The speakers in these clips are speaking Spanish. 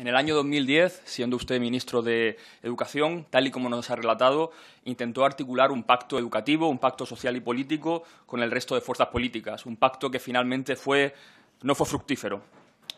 En el año 2010, siendo usted ministro de Educación, tal y como nos ha relatado, intentó articular un pacto educativo, un pacto social y político con el resto de fuerzas políticas, un pacto que finalmente fue, no fue fructífero.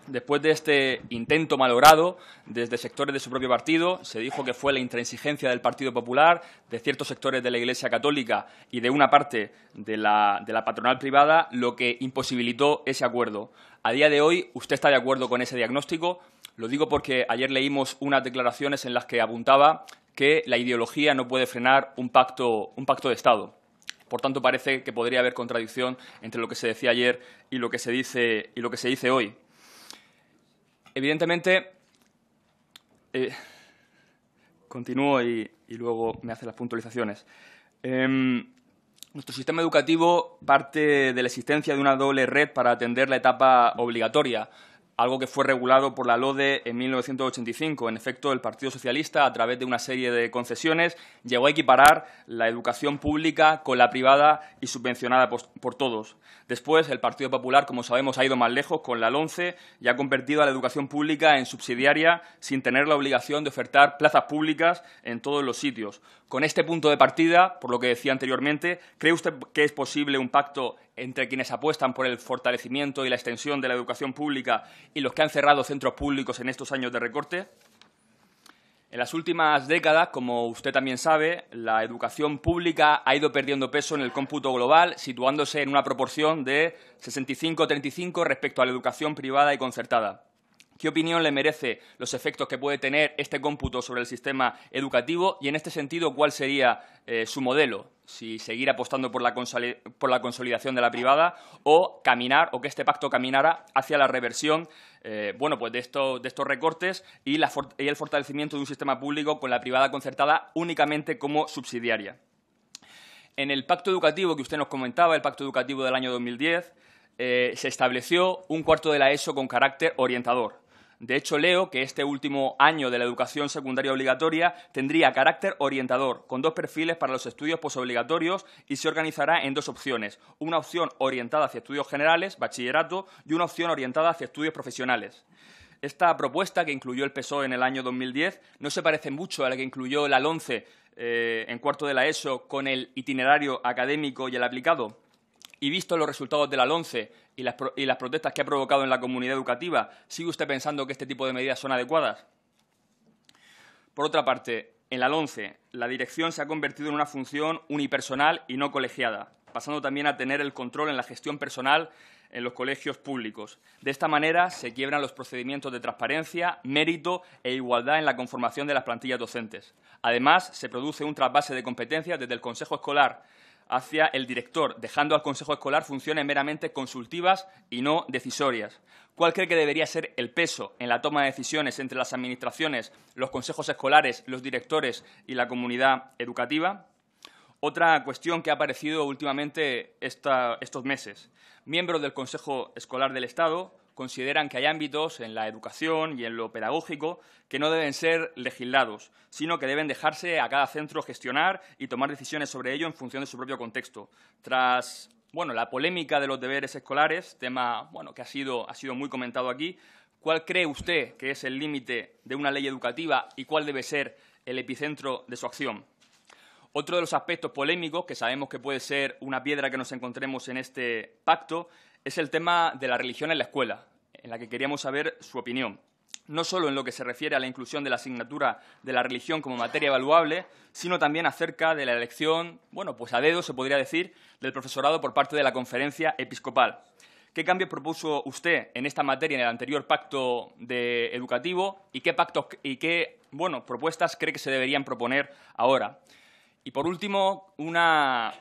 Después de este intento malogrado, desde sectores de su propio partido, se dijo que fue la intransigencia del Partido Popular, de ciertos sectores de la Iglesia Católica y de una parte de la patronal privada lo que imposibilitó ese acuerdo. A día de hoy, ¿usted está de acuerdo con ese diagnóstico? Lo digo porque ayer leímos unas declaraciones en las que apuntaba que la ideología no puede frenar un pacto, un pacto de Estado. Por tanto, parece que podría haber contradicción entre lo que se decía ayer y lo que se dice, y lo que se dice hoy. Evidentemente, eh, continúo y, luego me hace las puntualizaciones. Em, nuestro sistema educativo parte de la existencia de una doble red para atender la etapa obligatoria, algo que fue regulado por la LODE en 1985. En efecto, el Partido Socialista, a través de una serie de concesiones, llegó a equiparar la educación pública con la privada y subvencionada por todos. Después, el Partido Popular, como sabemos, ha ido más lejos con la LONCE y ha convertido a la educación pública en subsidiaria sin tener la obligación de ofertar plazas públicas en todos los sitios. Con este punto de partida, por lo que decía anteriormente, ¿cree usted que es posible un pacto entre quienes apuestan por el fortalecimiento y la extensión de la educación pública y los que han cerrado centros públicos en estos años de recorte? En las últimas décadas, como usted también sabe, la educación pública ha ido perdiendo peso en el cómputo global, situándose en una proporción de 65-35 respecto a la educación privada y concertada qué opinión le merece los efectos que puede tener este cómputo sobre el sistema educativo y, en este sentido, cuál sería eh, su modelo, si seguir apostando por la, por la, consolidación de la privada o caminar, o que este pacto caminara hacia la reversión eh, pues de, de estos recortes y, el fortalecimiento de un sistema público con la privada concertada únicamente como subsidiaria. En el pacto educativo que usted nos comentaba, el pacto educativo del año 2010, eh, se estableció un cuarto de la ESO con carácter orientador. De hecho, leo que este último año de la educación secundaria obligatoria tendría carácter orientador, con dos perfiles para los estudios posobligatorios y se organizará en dos opciones, una opción orientada hacia estudios generales, bachillerato, y una opción orientada hacia estudios profesionales. Esta propuesta que incluyó el PSOE en el año 2010 no se parece mucho a la que incluyó el ALONCE eh, en cuarto de la ESO con el itinerario académico y el aplicado y visto los resultados de la LONCE y las, protestas que ha provocado en la comunidad educativa, ¿sigue usted pensando que este tipo de medidas son adecuadas? Por otra parte, en la LONCE, la dirección se ha convertido en una función unipersonal y no colegiada, pasando también a tener el control en la gestión personal en los colegios públicos. De esta manera se quiebran los procedimientos de transparencia, mérito e igualdad en la conformación de las plantillas docentes. Además, se produce un trasvase de competencias desde el Consejo Escolar hacia el director, dejando al Consejo Escolar funciones meramente consultivas y no decisorias. ¿Cuál cree que debería ser el peso en la toma de decisiones entre las administraciones, los consejos escolares, los directores y la comunidad educativa? Otra cuestión que ha aparecido últimamente estos meses. Miembros del Consejo Escolar del Estado consideran que hay ámbitos en la educación y en lo pedagógico que no deben ser legislados, sino que deben dejarse a cada centro gestionar y tomar decisiones sobre ello en función de su propio contexto. Tras bueno, la polémica de los deberes escolares, tema bueno, que ha sido, ha sido muy comentado aquí, ¿cuál cree usted que es el límite de una ley educativa y cuál debe ser el epicentro de su acción? Otro de los aspectos polémicos, que sabemos que puede ser una piedra que nos encontremos en este pacto, es el tema de la religión en la escuela, en la que queríamos saber su opinión no solo en lo que se refiere a la inclusión de la asignatura de la religión como materia evaluable, sino también acerca de la elección, bueno, pues a dedo se podría decir, del profesorado por parte de la conferencia episcopal. ¿Qué cambios propuso usted en esta materia en el anterior pacto educativo y qué y qué, bueno, propuestas cree que se deberían proponer ahora? Y por último, una,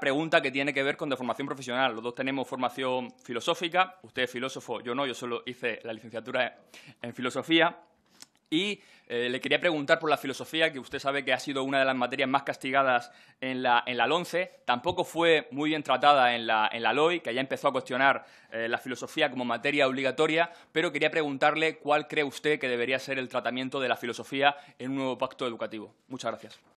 pregunta que tiene que ver con formación profesional. Los dos tenemos formación filosófica, usted es filósofo, yo no, yo solo hice la licenciatura en filosofía. Y eh, le quería preguntar por la filosofía, que usted sabe que ha sido una de las materias más castigadas en la, en la LONCE. Tampoco fue muy bien tratada en la, en la LOI, que ya empezó a cuestionar eh, la filosofía como materia obligatoria, pero quería preguntarle cuál cree usted que debería ser el tratamiento de la filosofía en un nuevo pacto educativo. Muchas gracias.